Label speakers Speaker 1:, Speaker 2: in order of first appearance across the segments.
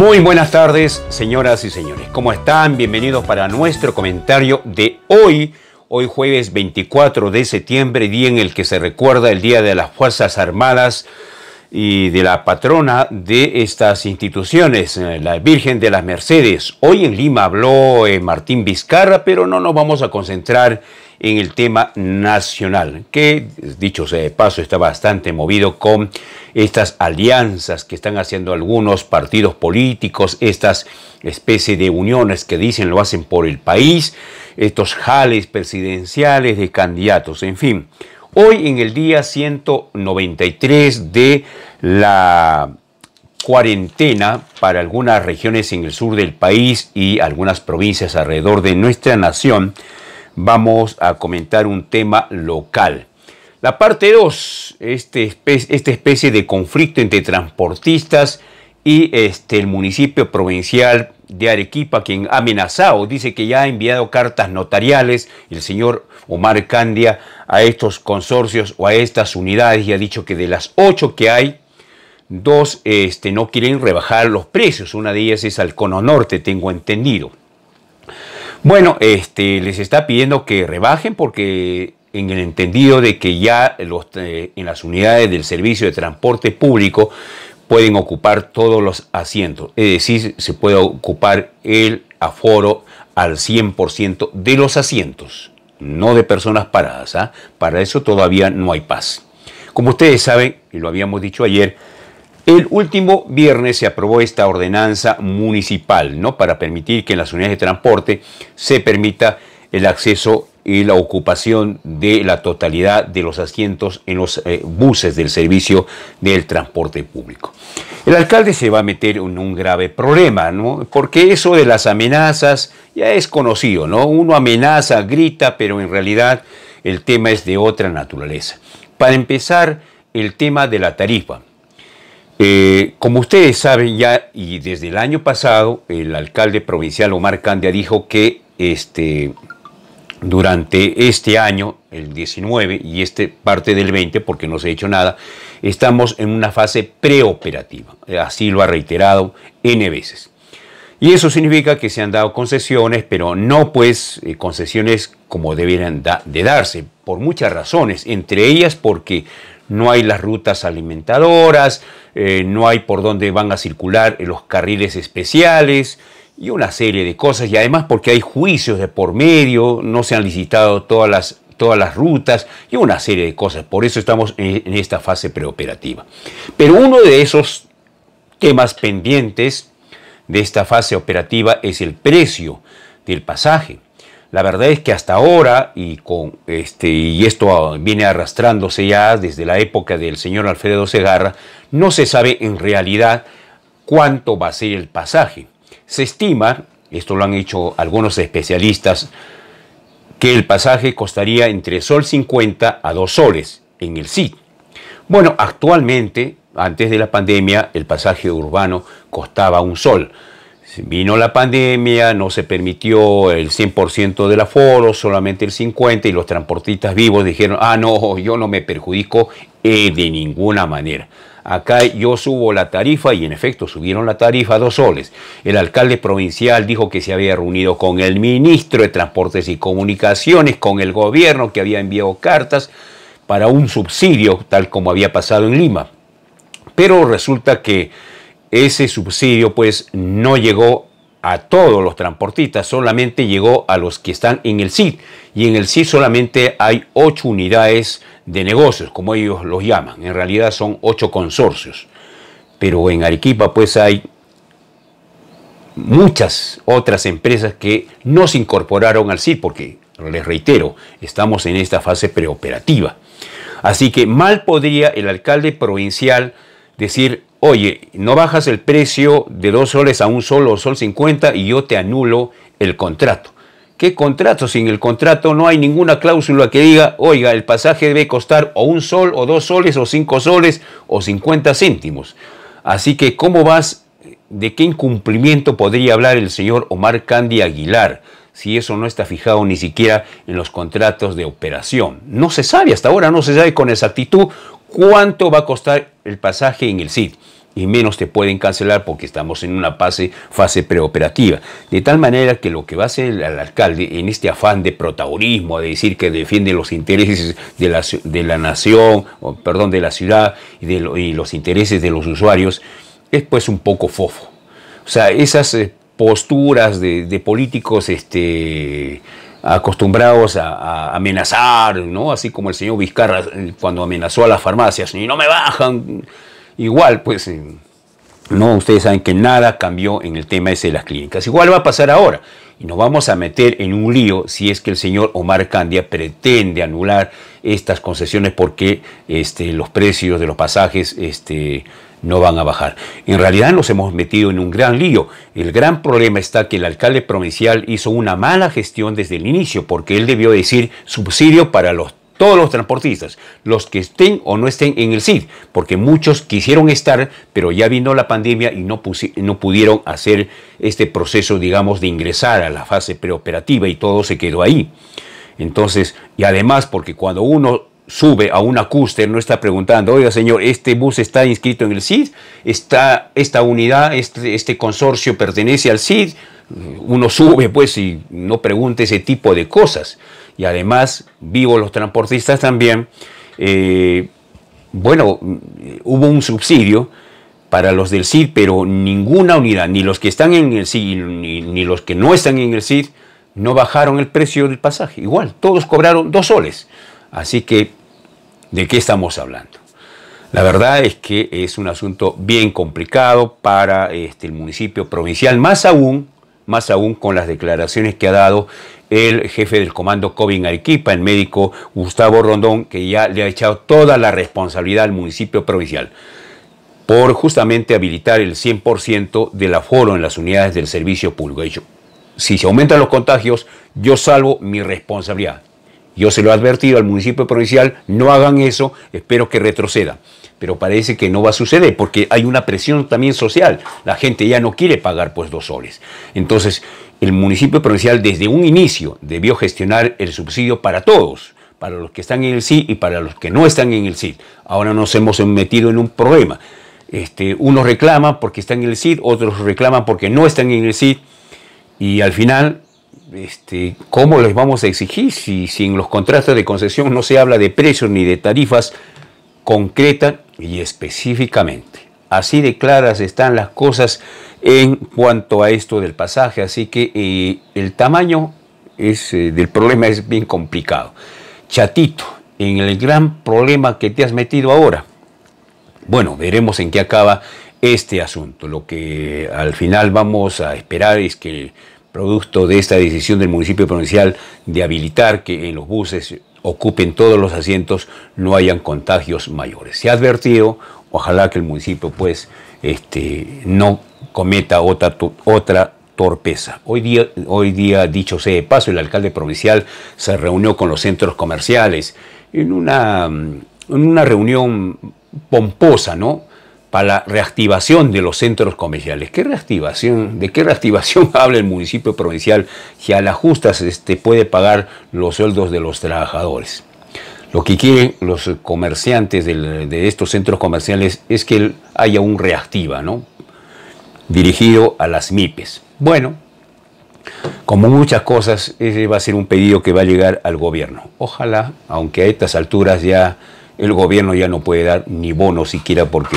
Speaker 1: Muy buenas tardes, señoras y señores. ¿Cómo están? Bienvenidos para nuestro comentario de hoy, hoy jueves 24 de septiembre, día en el que se recuerda el Día de las Fuerzas Armadas y de la patrona de estas instituciones, eh, la Virgen de las Mercedes. Hoy en Lima habló eh, Martín Vizcarra, pero no nos vamos a concentrar en el tema nacional, que dicho sea de paso está bastante movido con estas alianzas que están haciendo algunos partidos políticos, estas especie de uniones que dicen lo hacen por el país, estos jales presidenciales de candidatos, en fin. Hoy en el día 193 de la cuarentena para algunas regiones en el sur del país y algunas provincias alrededor de nuestra nación, vamos a comentar un tema local. La parte 2, este esta especie de conflicto entre transportistas y este, el municipio provincial de Arequipa, quien ha amenazado, dice que ya ha enviado cartas notariales, el señor Omar Candia, a estos consorcios o a estas unidades y ha dicho que de las ocho que hay, dos este, no quieren rebajar los precios. Una de ellas es al Cono Norte, tengo entendido. Bueno, este, les está pidiendo que rebajen porque en el entendido de que ya los, eh, en las unidades del servicio de transporte público pueden ocupar todos los asientos, es decir, se puede ocupar el aforo al 100% de los asientos, no de personas paradas. ¿ah? Para eso todavía no hay paz. Como ustedes saben, y lo habíamos dicho ayer, el último viernes se aprobó esta ordenanza municipal, ¿no? Para permitir que en las unidades de transporte se permita el acceso y la ocupación de la totalidad de los asientos en los eh, buses del servicio del transporte público. El alcalde se va a meter en un grave problema, Porque eso de las amenazas ya es conocido, ¿no? Uno amenaza, grita, pero en realidad el tema es de otra naturaleza. Para empezar, el tema de la tarifa. Eh, como ustedes saben ya, y desde el año pasado, el alcalde provincial Omar Candia dijo que este, durante este año, el 19 y este parte del 20, porque no se ha hecho nada, estamos en una fase preoperativa. Así lo ha reiterado N veces. Y eso significa que se han dado concesiones, pero no pues eh, concesiones como deberían de darse, por muchas razones, entre ellas porque no hay las rutas alimentadoras, eh, no hay por dónde van a circular eh, los carriles especiales y una serie de cosas. Y además porque hay juicios de por medio, no se han licitado todas las, todas las rutas y una serie de cosas. Por eso estamos en esta fase preoperativa. Pero uno de esos temas pendientes de esta fase operativa es el precio del pasaje. La verdad es que hasta ahora, y, con, este, y esto viene arrastrándose ya desde la época del señor Alfredo Segarra, no se sabe en realidad cuánto va a ser el pasaje. Se estima, esto lo han hecho algunos especialistas, que el pasaje costaría entre sol 50 a 2 soles en el Sit. Bueno, actualmente, antes de la pandemia, el pasaje urbano costaba un sol. Vino la pandemia, no se permitió el 100% del aforo, solamente el 50% y los transportistas vivos dijeron, ah, no, yo no me perjudico eh, de ninguna manera. Acá yo subo la tarifa y en efecto subieron la tarifa dos soles. El alcalde provincial dijo que se había reunido con el ministro de Transportes y Comunicaciones, con el gobierno que había enviado cartas para un subsidio, tal como había pasado en Lima. Pero resulta que ese subsidio pues no llegó a todos los transportistas, solamente llegó a los que están en el CID. Y en el CID solamente hay ocho unidades de negocios, como ellos los llaman. En realidad son ocho consorcios. Pero en Arequipa pues hay muchas otras empresas que no se incorporaron al CID porque, les reitero, estamos en esta fase preoperativa. Así que mal podría el alcalde provincial decir oye, no bajas el precio de dos soles a un solo sol 50 y yo te anulo el contrato. ¿Qué contrato? Sin el contrato no hay ninguna cláusula que diga, oiga, el pasaje debe costar o un sol, o dos soles, o cinco soles, o 50 céntimos. Así que, ¿cómo vas? ¿De qué incumplimiento podría hablar el señor Omar Candy Aguilar? si eso no está fijado ni siquiera en los contratos de operación. No se sabe, hasta ahora no se sabe con exactitud cuánto va a costar el pasaje en el CID. Y menos te pueden cancelar porque estamos en una fase, fase preoperativa. De tal manera que lo que va a hacer el, alcalde en este afán de protagonismo, de decir que defiende los intereses de la, de la nación, o, perdón, de la ciudad y, de los intereses de los usuarios, es pues un poco fofo. O sea, esas eh, posturas de, políticos este, acostumbrados a, amenazar, ¿no? Así como el señor Vizcarra eh, cuando amenazó a las farmacias, y no me bajan. Igual, pues, eh, no, ustedes saben que nada cambió en el tema ese de las clínicas. Igual va a pasar ahora. Y nos vamos a meter en un lío si es que el señor Omar Candia pretende anular estas concesiones porque este, los precios de los pasajes este, no van a bajar. En realidad nos hemos metido en un gran lío. El gran problema está que el alcalde provincial hizo una mala gestión desde el inicio, porque él debió decir subsidio para los todos los transportistas, los que estén o no estén en el CID, porque muchos quisieron estar, pero ya vino la pandemia y no, no pudieron hacer este proceso, digamos, de ingresar a la fase preoperativa y todo se quedó ahí. Entonces, y además porque cuando uno sube a un cúster no está preguntando, oiga señor, este bus está inscrito en el CID, está, esta unidad, este, este consorcio pertenece al CID, uno sube pues y no pregunta ese tipo de cosas. Y además, vivo los transportistas también, eh, bueno, hubo un subsidio para los del CID, pero ninguna unidad, ni los que están en el CID, ni los que no están en el CID, no bajaron el precio del pasaje. Igual, todos cobraron dos soles. Así que de qué estamos hablando. La verdad es que es un asunto bien complicado para este, el municipio provincial, más aún, más aún con las declaraciones que ha dado el jefe del comando COVID Arequipa, el médico Gustavo Rondón, que ya le ha echado toda la responsabilidad al municipio provincial por justamente habilitar el 100% del aforo en las unidades del servicio público. Si se aumentan los contagios, yo salvo mi responsabilidad. Yo se lo he advertido al municipio provincial, no hagan eso, espero que retroceda. Pero parece que no va a suceder porque hay una presión también social. La gente ya no quiere pagar pues dos soles. Entonces, el municipio provincial desde un inicio debió gestionar el subsidio para todos, para los que están en el CID y para los que no están en el CID. Ahora nos hemos metido en un problema. Este, unos reclaman porque están en el CID, otros reclaman porque no están en el CID y al final este, ¿cómo les vamos a exigir si, en los contratos de concesión no se habla de precios ni de tarifas concretas y específicamente? Así de claras están las cosas en cuanto a esto del pasaje, así que eh, el tamaño eh, del problema es bien complicado. Chatito, en el gran problema que te has metido ahora. Bueno, veremos en qué acaba este asunto. Lo que al final vamos a esperar es que producto de esta decisión del municipio provincial de habilitar que en los buses ocupen todos los asientos, no hayan contagios mayores. Se ha advertido, ojalá que el municipio pues este, no cometa otra, otra torpeza. Hoy día, hoy día, dicho sea de paso, el alcalde provincial se reunió con los centros comerciales en una, en una reunión pomposa, ¿no? para la reactivación de los centros comerciales. ¿Qué reactivación? ¿De qué reactivación habla el municipio provincial si a las justas este, puede pagar los sueldos de los trabajadores? Lo que quieren los comerciantes de estos centros comerciales es que haya un reactiva, ¿no? Dirigido a las MIPES. Bueno, como muchas cosas, ese va a ser un pedido que va a llegar al gobierno. Ojalá, aunque a estas alturas ya el gobierno ya no puede dar ni bono siquiera porque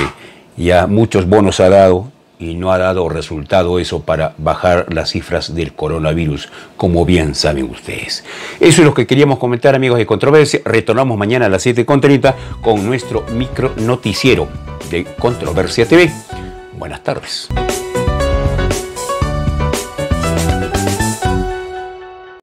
Speaker 1: ya muchos bonos ha dado y no ha dado resultado eso para bajar las cifras del coronavirus, como bien saben ustedes. Eso es lo que queríamos comentar, amigos de Controversia. Retornamos mañana a las 7.30 con nuestro micro noticiero de Controversia TV. Buenas tardes.